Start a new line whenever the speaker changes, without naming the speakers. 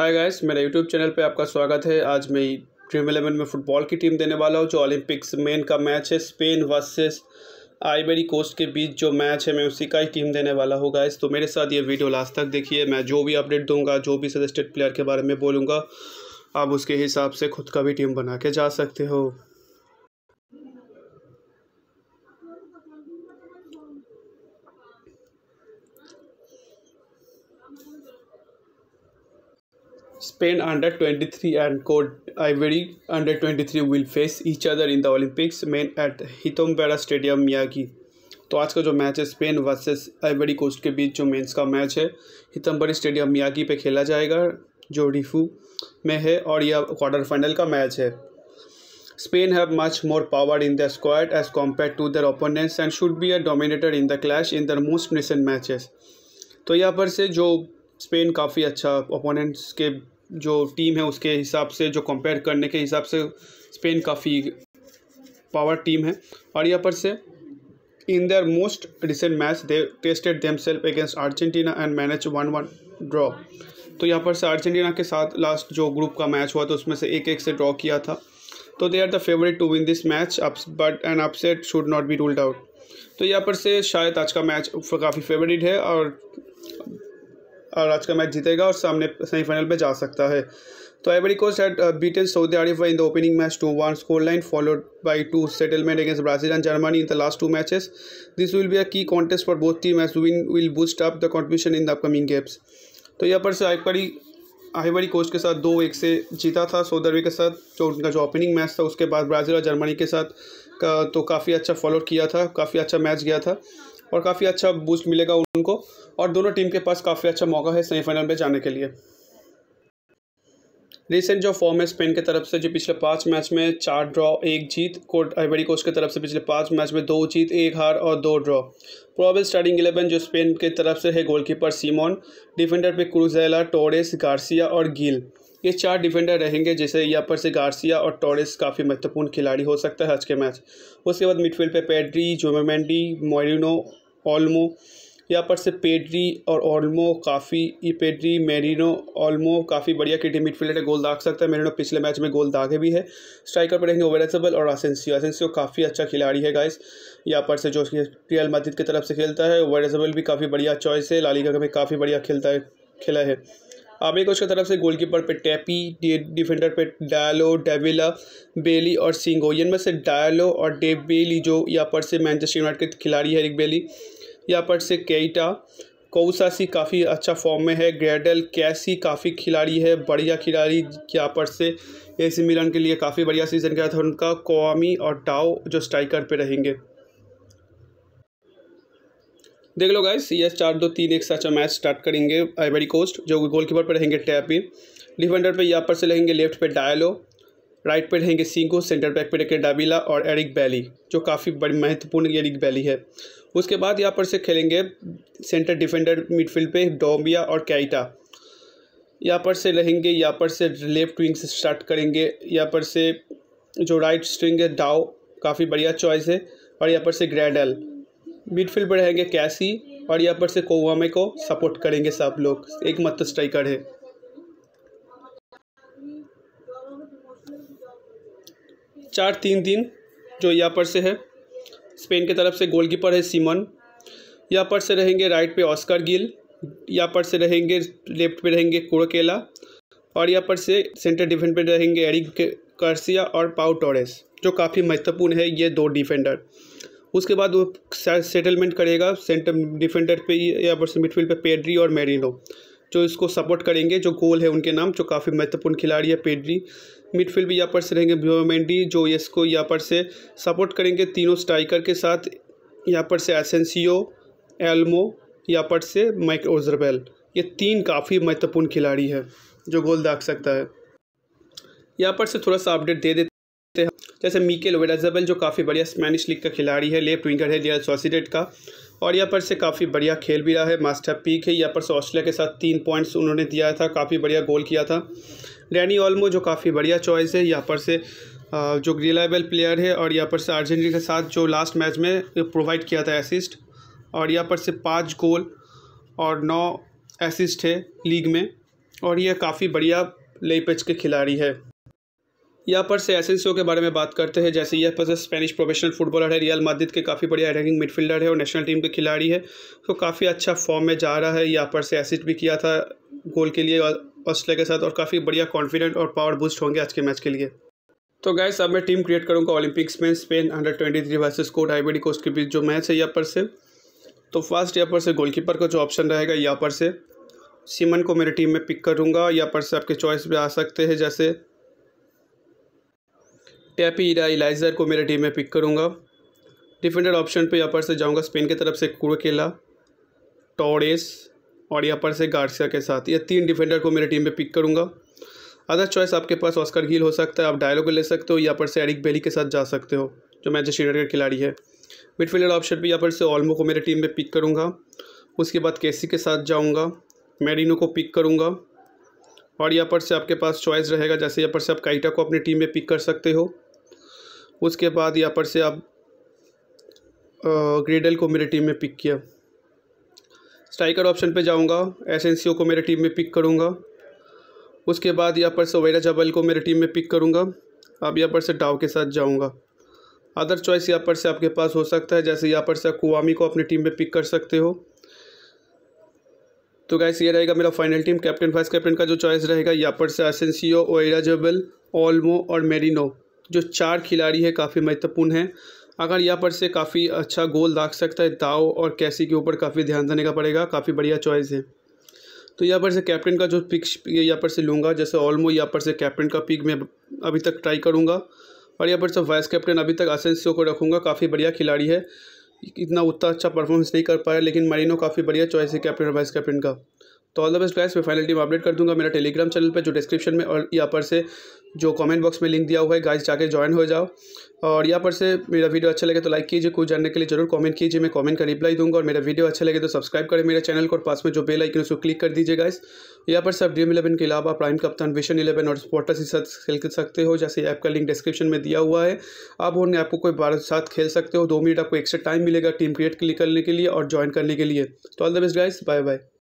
हाय guys मेरे YouTube channel पे आपका स्वागत है आज मैं ड्रीम इलेवन में फुटबॉल की टीम देने वाला हूँ जो ओलंपिक्स मेन का मैच है स्पेन वर्सेस आईबेरी कोस्ट के बीच जो मैच है मैं उसी का ही टीम देने वाला हूँ गाइस तो मेरे साथ ये वीडियो लास्ट तक देखिए मैं जो भी अपडेट दूंगा जो भी सजेस्टेड प्लेयर के बारे में बोलूँगा आप उसके हिसाब से खुद का भी टीम बना के जा सकते हो Spain under Spain under 23 and Cote Ivory under 23 will face each other in the Olympics main at Hitombera Stadium Miyagi. तो आज का जो मैच है स्पेन वर्सेस आईवेरी कोस्ट के बीच जो मेंस का मैच है हितम्बरी स्टेडियम मियागी पे खेला जाएगा जो रिफू में है और यह क्वार्टर फाइनल का मैच है Spain have much more power in the squad as compare to their opponents and should be a dominator in the clash in their most recent matches तो यहाँ पर से जो स्पेन काफ़ी अच्छा ओपोनेंट्स के जो टीम है उसके हिसाब से जो कंपेयर करने के हिसाब से स्पेन काफ़ी पावर टीम है और यहाँ पर से in their most recent match they tested them self against Argentina and manage one one draw तो यहाँ पर से अर्जेंटीना के साथ लास्ट जो ग्रुप का मैच हुआ था तो उसमें से एक एक से ड्रॉ किया था तो they are the favourite to win this match but an upset should not be ruled out तो यहाँ पर से शायद आज का मैच काफ़ी फेवरेट है और और आज का मैच जीतेगा और सामने सेमीफाइनल में जा सकता है तो Ivory Coast at beaten Saudi Arabia in the opening match two one score line followed by two settlement against Brazil and Germany in the last two matches this will be a key contest for both team as win will boost up the competition in the upcoming games तो यहाँ पर से आईपरी ivory coast के साथ दो एक से जीता था सऊदी अरबी के साथ जो उनका जो ओपनिंग मैच था उसके बाद ब्राज़ील और जर्मनी के साथ का तो काफ़ी अच्छा फॉलो किया था काफ़ी अच्छा मैच गया था और काफ़ी अच्छा बूस्ट मिलेगा उनको और दोनों टीम के पास काफ़ी अच्छा मौका है सेमीफाइनल में जाने के लिए रिसेंट जो फॉर्म है स्पेन की तरफ से जो पिछले पाँच मैच में चार ड्रॉ एक जीत कोट आइवरी कोच की तरफ से पिछले पाँच मैच में दो जीत एक हार और दो ड्रॉ प्रॉबल स्टार्टिंग इलेवन जो स्पेन के तरफ से है गोलकीपर सीमोन डिफेंडर पे क्रूजेला टोरेस गार्सिया और गिल ये चार डिफेंडर रहेंगे जैसे यहाँ पर से गार्सिया और टॉरेस काफ़ी महत्वपूर्ण खिलाड़ी हो सकता है आज के मैच उसके बाद मिडफील्ड पे पेड्री जोमेमेंडी मोरिनो ऑलमो यहाँ पर से पेड्री और ऑलमो काफ़ी ये पेड्री मेरिनो ऑलमो काफ़ी बढ़िया क्रिकेट मिडफील्डर है गोल दाग सकता है मेरिनो पिछले मैच में गोल दागे भी है स्ट्राइकर पर रहेंगे ओवरेसबल और असेंसियो असेंसियो काफ़ी अच्छा खिलाड़ी है गाइस यहाँ पर से जो रियल मदद की तरफ से खेलता है ओवरेसबल भी काफ़ी बढ़िया चॉइस है लालिगा में काफ़ी बढ़िया खेलता है खेला है आमिर कोच की तरफ से गोलकीपर पे टैपी डिफेंडर पे डायलो डेविला बेली और सिंह हो इनमें से डायलो और डेव बेली जो यहाँ पर से मैनचेस्टर यूनाइटेड के खिलाड़ी है एक बेली यहाँ पर से केटा कौसासी काफ़ी अच्छा फॉर्म में है ग्रेडल कैसी काफ़ी खिलाड़ी है बढ़िया खिलाड़ी यहाँ पर से सी मिलन के लिए काफ़ी बढ़िया सीजन गया था उनका कोआमी और टाओ जो स्ट्राइकर पे रहेंगे देख लो गाइस ये चार दो तीन एक से अच्छा मैच स्टार्ट करेंगे आइबरी कोस्ट जो गोल कीपर पर रहेंगे टैपी डिफेंडर पर यहाँ पर से रहेंगे लेफ्ट पे डायलो राइट पे रहेंगे सिंको सेंटर बैक पे रहेंगे डाबिला और एरिक बैली जो काफ़ी बड़ी महत्वपूर्ण एरिक बैली है उसके बाद यहाँ पर से खेलेंगे सेंटर डिफेंडर मिडफील्ड पे डोम्बिया और कैटा यहाँ पर से रहेंगे यहाँ पर से लेफ्ट विंग से स्टार्ट करेंगे यहाँ पर से जो राइट स्ट्रिंग है डाओ काफ़ी बढ़िया चॉइस है और यहाँ पर से ग्रेडल मिडफील्ड पर रहेंगे कैसी और यहाँ पर से कोवामे को सपोर्ट करेंगे सब लोग एक मत स्ट्राइकर है चार तीन तीन जो यहाँ पर से है स्पेन की तरफ से गोलकीपर है सीमन यहाँ पर से रहेंगे राइट पे ऑस्कर गिल यहाँ पर से रहेंगे लेफ्ट पे रहेंगे कुरकेला और यहाँ पर से सेंटर डिफेंड पे रहेंगे एरिक कर्सिया और पाउ टोरेस जो काफ़ी महत्वपूर्ण है ये दो डिफेंडर उसके बाद वो सेटलमेंट करेगा सेंटर डिफेंडर पे या मिडफील्ड पे पेड्री और मेरिनो जो इसको सपोर्ट करेंगे जो गोल है उनके नाम जो काफ़ी महत्वपूर्ण खिलाड़ी है पेड्री मिडफील्ड भी यहाँ पर से रहेंगे ब्योमेंडी जो इसको यहाँ पर से सपोर्ट करेंगे तीनों स्ट्राइकर के साथ यहाँ पर से एसेंसियो एल्मो यहाँ पर से माइक ओजरबेल ये तीन काफ़ी महत्वपूर्ण खिलाड़ी है जो गोल दाग सकता है यहाँ पर से थोड़ा सा अपडेट दे देते जैसे मीकेल वेडाजल जो काफ़ी बढ़िया स्पेनिश लीग का खिलाड़ी है लेफ्ट विंगर है रियल सोसिडेट का और यहाँ पर से काफ़ी बढ़िया खेल भी रहा है मास्टर पीक है यहाँ पर से ऑस्ट्रेलिया के साथ तीन पॉइंट्स उन्होंने दिया था काफ़ी बढ़िया गोल किया था डैनी ऑलमो जो काफ़ी बढ़िया चॉइस है यहाँ पर से जो रिलायबल प्लेयर है और यहाँ पर से अर्जेंटीना के साथ जो लास्ट मैच में प्रोवाइड किया था असिस्ट और यहाँ पर से पाँच गोल और नौ असिस्ट है लीग में और यह काफ़ी बढ़िया लेपच के खिलाड़ी है यहाँ पर से एसेंसियो के बारे में बात करते हैं जैसे यह पर स्पेनिश प्रोफेशनल फुटबॉलर है रियल मादिद के काफ़ी बढ़िया अटैकिंग मिडफील्डर है और नेशनल टीम के खिलाड़ी है तो काफ़ी अच्छा फॉर्म में जा रहा है यहाँ पर से एसिस्ट भी किया था गोल के लिए ऑस्ट्रेलिया के साथ और काफ़ी बढ़िया कॉन्फिडेंट और पावर बूस्ट होंगे आज के मैच के लिए तो गैस अब मैं टीम क्रिएट करूँगा ओलंपिक्स में Spain under twenty three versus कोट आईबीडी कोस्ट के बीच जो मैच है यहाँ पर से तो फर्स्ट यहाँ पर से गोलकीपर का जो ऑप्शन रहेगा यहाँ पर से सिमन को मेरी टीम में पिक करूँगा यहाँ पर से आपके चॉइस भी आ सकते हैं जैसे टैपी इलाइजर को मेरे टीम में पिक करूँगा डिफेंडर ऑप्शन पे यहाँ पर से जाऊँगा स्पेन की तरफ से कुड़केला टॉरेस और यहाँ पर से गार्सिया के साथ ये तीन डिफेंडर को मेरे टीम में पिक करूँगा अदर चॉइस आपके पास ऑस्कर गिल हो सकता है आप डायलो को ले सकते हो यहाँ पर से एरिक बेली के साथ जा सकते हो जो मैच शीडर का खिलाड़ी है मिडफील्डर ऑप्शन पर यहाँ पर से ऑलमो को मेरे टीम में पिक करूँगा उसके बाद केसी के साथ जाऊँगा मेरिनो को पिक करूँगा और यहाँ पर से आपके पास चॉइस रहेगा जैसे यहाँ पर से आप काइटा को अपनी टीम में पिक कर सकते हो उसके बाद यहाँ पर से आप ग्रेडल को मेरे टीम में पिक किया स्ट्राइकर ऑप्शन पे जाऊंगा ओ को मेरे टीम में पिक करूंगा उसके बाद यहाँ पर से ओवेरा जबल को मेरे टीम में पिक करूंगा अब यहाँ पर से डाव के साथ जाऊंगा अदर चॉइस यहाँ पर से आपके पास हो सकता है जैसे यहाँ पर से आप कुआमी को अपनी टीम में पिक कर सकते हो तो गैस ये रहेगा मेरा final team captain vice captain का जो चॉइस रहेगा यहाँ पर से एसेंसियो ओएरा जबल ओल्मो और मेरिनो जो चार खिलाड़ी है काफ़ी महत्वपूर्ण है अगर यहाँ पर से काफ़ी अच्छा गोल दाग सकता है दाव और कैसी के ऊपर काफ़ी ध्यान देने का पड़ेगा काफ़ी बढ़िया चॉइस है तो यहाँ पर से कैप्टन का जो पिक यहाँ पर से लूँगा जैसे ऑलमो यहाँ पर से कैप्टन का पिक मैं अभी तक ट्राई करूँगा और यहाँ पर से वाइस कैप्टन अभी तक असेंसियो को रखूँगा काफ़ी बढ़िया खिलाड़ी है इतना उतना अच्छा परफॉर्मेंस नहीं कर पाया लेकिन मरीनो काफ़ी बढ़िया चॉइस है कैप्टन और वाइस कैप्टन का तो ऑल द बेस्ट गाइस मैं फाइनल टीम अपडेट कर दूंगा मेरा टेलीग्राम चैनल पे जो डिस्क्रिप्शन में और यहाँ पर से जो कमेंट बॉक्स में लिंक दिया हुआ है गाइस जाके ज्वाइन हो जाओ और यहाँ पर से मेरा वीडियो अच्छा लगे तो लाइक कीजिए कुछ जानने के लिए जरूर कमेंट कीजिए मैं कमेंट का रिप्लाई दूंगा और मेरा वीडियो अच्छा लगे तो सब्सक्राइब करें मेरे चैनल को और पास में जो बेल आइकन उसको क्लिक कर दीजिए गाइस यहाँ पर सब ड्रीम इलेवन के अलावा प्राइम कप्तान विशन इलेवन और स्पोर्टस इस साथ खेल सकते हो जैसे ऐप का लिंक डिस्क्रिप्शन में दिया हुआ है आप उन्हें आपको कोई बारह साथ खेल सकते हो दो मिनट आपको एक्स्ट्रा टाइम मिलेगा टीम क्रिएट करने के लिए और ज्वाइन करने के लिए तो all the best guys bye bye